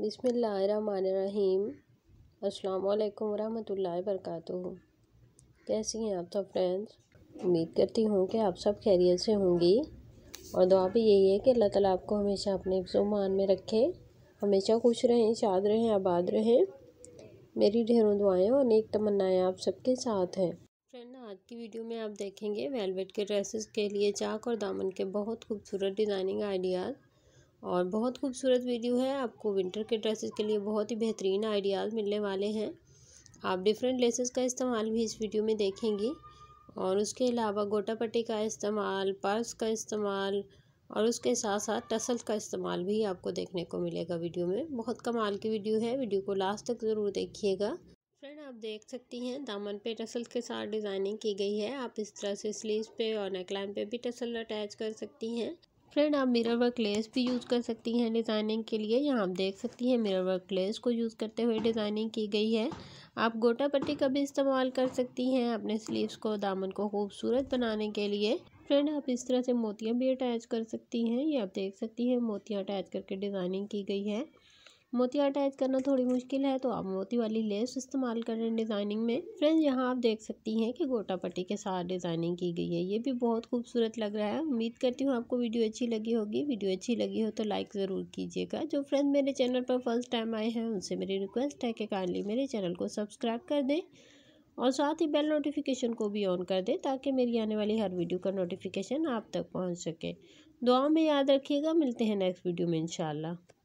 बिसमीम अल्लाम वरहमतुल्लाह वरकatuh कैसी हैं आप सब फ्रेंड्स उम्मीद करती हूँ कि आप सब खैरियत से होंगी और दुआ भी यही है कि अल्लाह ताला आपको हमेशा अपने मान में रखे हमेशा खुश रहें शाद रहें आबाद रहें मेरी ढेरों दुआएं और नेक तमन्नाएं आप सबके साथ हैं फ्रेंड आज की वीडियो में आप देखेंगे वेलवेट के ड्रेसेस के लिए चाक और दामन के बहुत खूबसूरत डिज़ाइनिंग आइडियाज़ और बहुत खूबसूरत वीडियो है आपको विंटर के ड्रेसेस के लिए बहुत ही बेहतरीन आइडियाज़ मिलने वाले हैं आप डिफरेंट लेसेस का इस्तेमाल भी इस वीडियो में देखेंगी और उसके अलावा गोटा पट्टी का इस्तेमाल पर्स का इस्तेमाल और उसके साथ साथ टसल्स का इस्तेमाल भी आपको देखने को मिलेगा वीडियो में बहुत कमाल की वीडियो है वीडियो को लास्ट तक ज़रूर देखिएगा फ्रेंड आप देख सकती हैं दामन पे टसल के साथ डिज़ाइनिंग की गई है आप इस तरह से स्लीव पे और नेकलाइन पे भी टसल अटैच कर सकती हैं फ्रेंड आप मिरर वर्क लेस भी यूज़ कर सकती हैं डिज़ाइनिंग के लिए यहाँ आप देख सकती हैं मिरर वर्क लेस को यूज़ करते हुए डिज़ाइनिंग की गई है आप गोटा पट्टी का भी इस्तेमाल कर सकती हैं अपने स्लीव्स को दामन को खूबसूरत बनाने के लिए फ्रेंड आप इस तरह से मोतियाँ भी अटैच कर सकती हैं ये आप देख सकती हैं मोतियाँ अटैच करके डिज़ाइनिंग की गई है मोती अटैच करना थोड़ी मुश्किल है तो आप मोती वाली लेस इस्तेमाल कर रहे हैं डिज़ाइनिंग में फ्रेंड्स यहाँ आप देख सकती हैं कि गोटा पट्टी के साथ डिज़ाइनिंग की गई है ये भी बहुत खूबसूरत लग रहा है उम्मीद करती हूँ आपको वीडियो अच्छी लगी होगी वीडियो अच्छी लगी हो तो लाइक ज़रूर कीजिएगा जो फ्रेंड्स मेरे चैनल पर फर्स्ट टाइम आए हैं उनसे मेरी रिक्वेस्ट है कि काइंडली मेरे चैनल को सब्सक्राइब कर दें और साथ ही बेल नोटिफिकेशन को भी ऑन कर दें ताकि मेरी आने वाली हर वीडियो का नोटिफिकेशन आप तक पहुंच सके दुआ में याद रखिएगा मिलते हैं नेक्स्ट वीडियो में इंशाल्लाह